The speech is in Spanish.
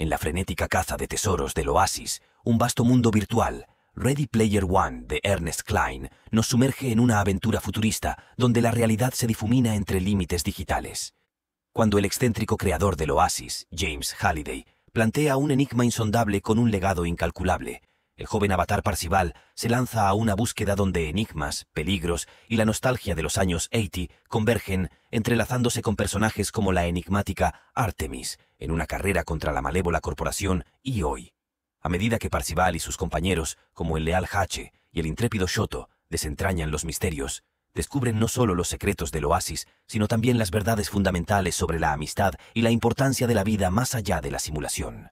en la frenética caza de tesoros del oasis, un vasto mundo virtual, Ready Player One de Ernest Klein nos sumerge en una aventura futurista donde la realidad se difumina entre límites digitales. Cuando el excéntrico creador del Oasis, James Halliday, plantea un enigma insondable con un legado incalculable, el joven avatar Parcival se lanza a una búsqueda donde enigmas, peligros y la nostalgia de los años 80 convergen, entrelazándose con personajes como la enigmática Artemis, en una carrera contra la malévola corporación hoy. A medida que Parcival y sus compañeros, como el leal Hache y el intrépido Shoto, desentrañan los misterios, descubren no solo los secretos del oasis, sino también las verdades fundamentales sobre la amistad y la importancia de la vida más allá de la simulación.